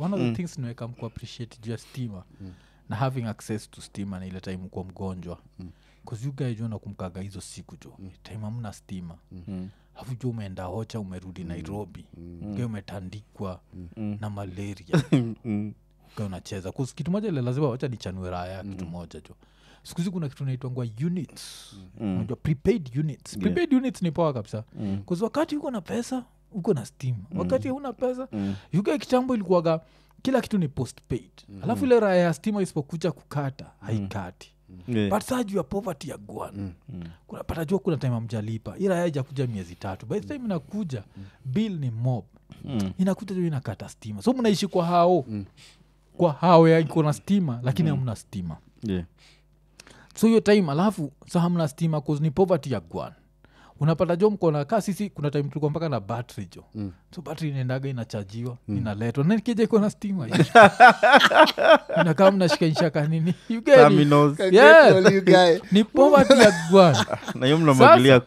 one of the mm. things nimeweka mku appreciate juu ya stima mm. na having access to stima na ile time kuwa mgonjwa mm kuziugaijua nakumkaga hizo siku jo mm. time amna stima mm-hmm mm. afu jua umeenda hocha umerudi mm. nairobi mm-hmm. ka umetandikwa mm-hmm. na malaria ka unacheza kitu moja ile lazima wacha nichanue raya mm-hmm. kitu moja jo sikuhizi kuna kitu naitwangwa units mm. unajua prepaid units prepaid yeah. units ni poa kabisa mm. kazi wakati uko na pesa uko na stima mm. wakati huna pesa mm. yuka kitambo ilikuaga kila kitu ni postpaid mm alafu ile raya ya stima isipokuja kukata mm. haikati mm. yeah. but saa juu ya poverty ya gwan mm mm. kunapata jua kuna time amjalipa ila ya ijakuja miezi tatu by time mm. inakuja mm. bill ni mob mm. inakuja juu inakata stima so mnaishi kwa hao mm. kwa hao yaiko na stima lakini mm. hamna mm stima yeah so hiyo time alafu saa hamna stima cause ni poverty ya gwan unapata jo mkona kaa sisi kuna time tulikuwa mpaka na battery jo mm. so battery inaendaga inachajiwa mm. inaletwa na nikija iko na stima inakaa mnashikanisha kanini ni poverty ya bwana mnamwagilia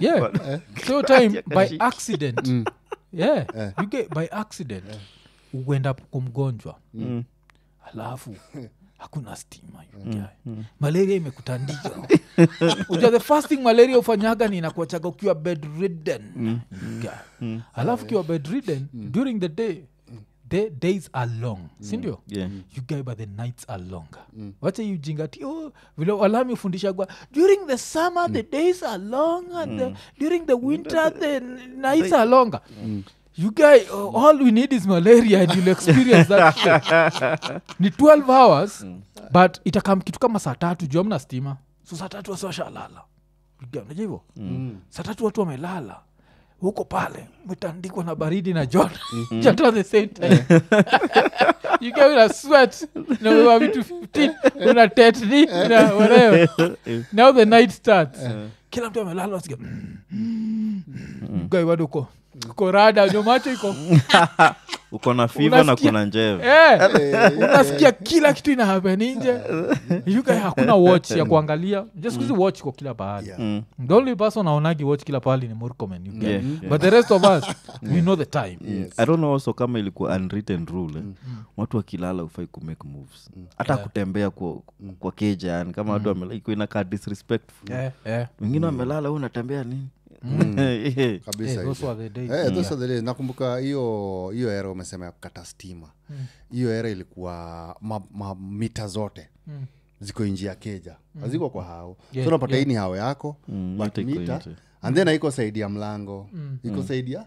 yeah. so time by accident mm. yeah. yeah. you get by accident yeah. uenda kumgonjwa mm. alafu hakuna stima mm, mm. malaria imekutandika uja the first thing malaria ufanyaga ni inakuachaga ukiwa bedridden mm, mm. mm. alafu ukiwa bedridden mm. during the day mm. the days are long mm. sindio yeah. Mm. you guy but the nights are longer mm. wacha yujingati oh, vile walami ufundishagwa during the summer mm. the days are long mm. the, during the winter the nights are longer mm you guy uh, mm. all we need is malaria and you'll experience that shit. ni 12 hours mm. but itakam kitu kama saa tatu jua mna stima so saa tatu wasi washalala naja hivo mm. mm. saa tatu watu wamelala huko pale metandikwa na baridi na john mm-hmm. the same time you get sweat na wewa vitu 15 una tetni na whatever now the night starts uh-huh. kila mtu amelala mm. mm. mm korada nyo iko uko na fiva na kuna njeva eh, eh, unasikia kila kitu inahapen nje yuka hakuna watch ya kuangalia jaskuzi mm. watch kwa kila pahali yeah. mm. the only person aonagi watch kila pahali ni murkomen Yeah, yeah. but the rest of us we know the time yes. i don't know also kama ilikuwa unwritten rule eh? mm. mm. watu wakilala ufai kumake moves mm. hata yeah. kutembea kwa, mm. kwa keja yani kama watu mm. inakaa disrespectful eh, wengine yeah, yeah. wamelala huu unatembea nini nakumbuka hiyo hiyo era umesema ya kukata stima mm. hiyo mm. era ilikuwa mamita ma, zote mm ziko inji ya keja mm. aziko kwa hao yeah, so napata yeah. ini hao yako mm, anthen aiko saidi ya mlango mm. iko mm. saidi ya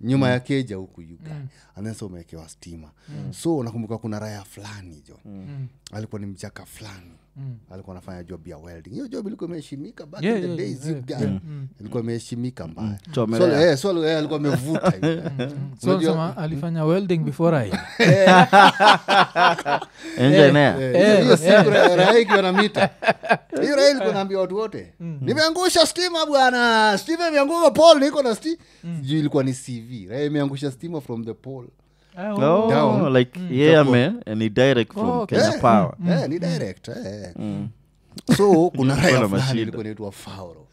nyuma mm. ya keja huku yuga mm. and so umewekewa stima mm. so nakumbuka kuna raya fulani jo mm. mm. alikuwa ni mchaka fulani mm. alikuwa anafanya job ya welding hiyo job ilikuwa imeheshimika back yeah, in yeah, yeah, yeah. Mm. mm. ilikuwa imeheshimika mm. mbaya amevutaalifanya so, eh, so, eh, mm. welding before i engineerraikiwa na mita hiyo rai ilikuwa eh. naambia watu wote nimeangusha stima bwana stima imeangusha pol niko na sti mm. juu ilikuwa ni cv rai imeangusha stima from the pole oh, down. Mm. like mm. yeah man and he direct from oh, okay. kenya mm. power mm. yeah, ni direct yeah. Mm. mm. so kuna raya faoro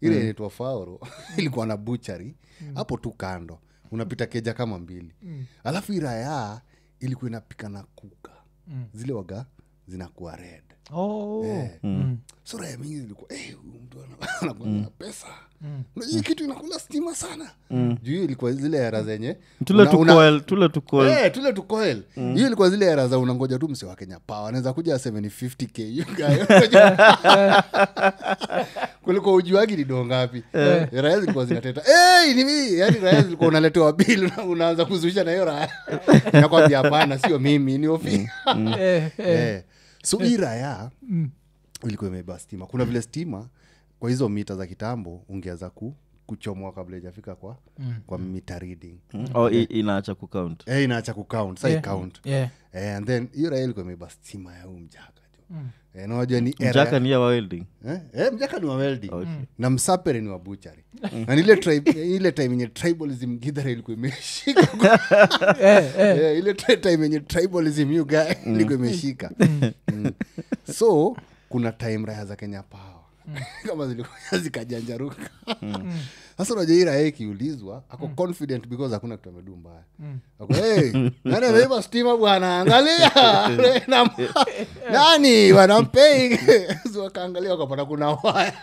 ile inaitwa faoro ilikuwa na buchari hapo mm. tu kando unapita keja kama mbili mm. alafu iraya ilikuwa inapika na kuka mm. zile waga zinakuwa red Oh. Eh. Mm. Mm. sura ya mingi ilikuwa eh, mm. pesa unajua kitu inakula stima sana juu hiyo ilikuwa zile hera zenye tule tukoel eh, hiyo ilikuwa zile hera za unangoja tu msi wa kenya pa anaweza kuja 750 k kuliko ujuagi nido ngapi yeah. raya zilikuwa zinateta hey, eh, nimi yani raya zilikuwa unaletewa bil unaanza kuzuisha na hiyo raya nakwambia hapana sio mimi ni ofi mm. yeah. yeah so ira ya mm. ilikuwa imebeba stima kuna vile stima kwa hizo mita za kitambo ungeweza ku kuchomwa kabla ijafika kwa mm. kwa mita reading hmm? mm. oh, yeah. inaacha kuunt yeah, inaacha kuunt sa yeah. count yeah. Eh, and then hiyo raha ilikuwa imebeba stima ya umjaka mm. Eh, ni mjaka ni eh? Eh, mjaka ni wawelding oh, okay. na msapere ni wabuchari na ile eh, ile time yenye tribalism gidhara ilikuwa imeshika eh, ile time yenye tribalism yuga mm. ilikuwa imeshika mm. so kuna time raha za kenya pawa Mm. kama zilikuwa zikajanjaruka mm. sasa unajaira hii ikiulizwa ako mm. confident because hakuna kitu amedu mbaya mm. nani stima bwana angalia nani wanampei wakaangalia wakapata kuna waya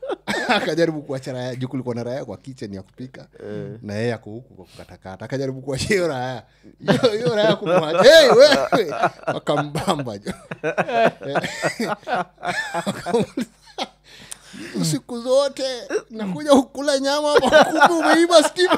akajaribu kuachana juu likuwa na raya kwa kitchen ya kupika mm. na yeye ako huku kwa kukatakata akajaribu kuacha hiyo raya hiyo raya kumwacha hey, wewe wakambamba jo siku zote nakuja kukula nyama kwa kumbe umeiba stima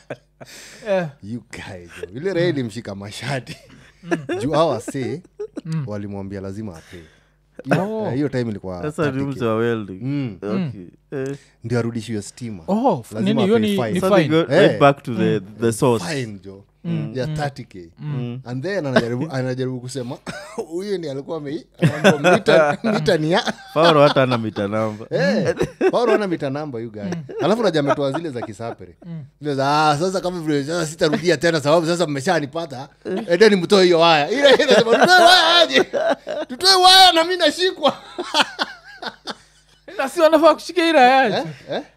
Eh. yeah. Oh. ilimshika mashati mm. juu awase mm. walimwambia lazima apee eh, hiyo time ilikuwawaweldndio mm. mm. eh. arudishiwe stima oh, Mm, mm. ya 30k mm. Mm. mm. and then anajaribu, anajaribu kusema huyu ni alikuwa mita ni fauro hata ana mita namba hey, eh, alafu naja ametoa zile za kisapere zile ah, sasa kama vile sasa sitarudia tena sababu sasa mmeshanipata eh, ni mtoe hiyo waya ile tutoe waya na mi nashikwa nasi wanafaa kushika irayaj eh? eh?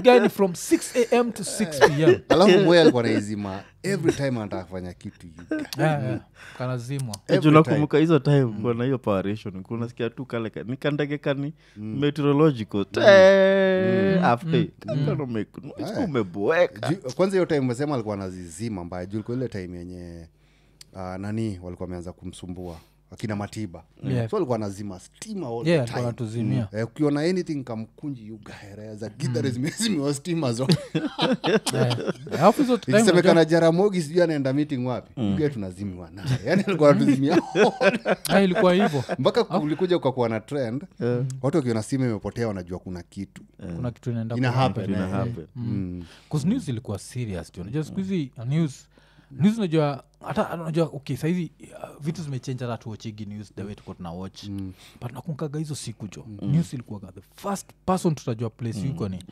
gani from 6 am to 6 pm alafu moya alikuwa naizima every time anataka kufanya kitu ah, ah, kanazimwa eh, unakumbuka hizo time mm. kuna hiyo paration kunasikia tu kale ni kandegekani mm. meteorological mm. Ah, eh. umeboeka kwanza hiyo time umesema alikuwa anazizima mbaya juu ile time yenye uh, nani walikuwa wameanza kumsumbua wakina matiba yeah. so alikuwa anazima stima all yeah, the time eh, anything kamkunji ugaereza za mm. gidhare zimezimiwa stima zoisemekana jaramogi sijui anaenda meeting wapi mm. ge tunazimiwa naye yani alikuwa natuzimia ah, ilikuwa hivo mpaka ah. ulikuja ukakuwa na trend yeah. watu wakiona stima imepotea wanajua kuna kitu yeah. kitu inaenda ina happen, ina Yeah. Mm. Mm. news ilikuwa serious siku hizi news news unajua hata unajua okay sahizi uh, vitu zimechenja hata tuochigi news the way tuko tuna watch mm. mm. but nakunkaga hizo siku jo mm. news ilikuwaga the first person tutajua place mm. yuko ni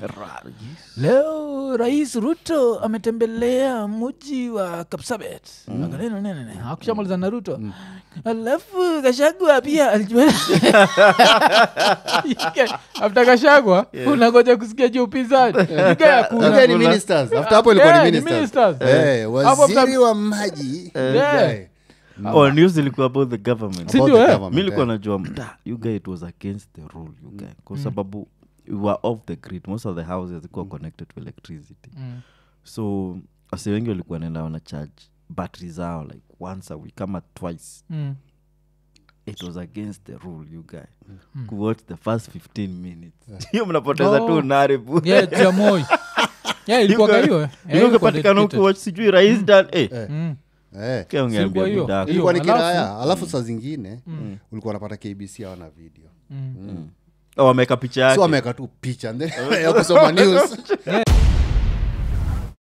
leo Rais Ruto ametembelea mji wa Kapsabet mm. akaneno akushamaliza ah, na Ruto mm. alafu kashagwa pia alijuafte kashagwa yeah. unangoja kusikia juu upinzani wa maji mm. oh, ilikuwa about the government eh? eh. najua mta you guy it was against the rule you guy kwa mm. sababu mm we were off the grid most of the houses zikuwa mm. connected to electricity mm. so wase wengi walikuwa naenda wana charge battery zao like once a week kama twice mm. it was against the rule you guy mm. kuwatch the first 15 minutes hiyo mnapoteza tu naribu yeah, eh? sijui rais mm. dan eh. eh. mm. ilikuwa ni kiraya alafu saa zingine mm. ulikuwa unapata kbc awana video mm. Mm. Mm wameweka picha yake so wameweka tu picha ya kusoma news